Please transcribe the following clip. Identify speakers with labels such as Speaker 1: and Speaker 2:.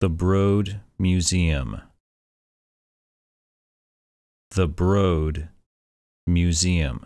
Speaker 1: The Broad Museum. The Broad Museum.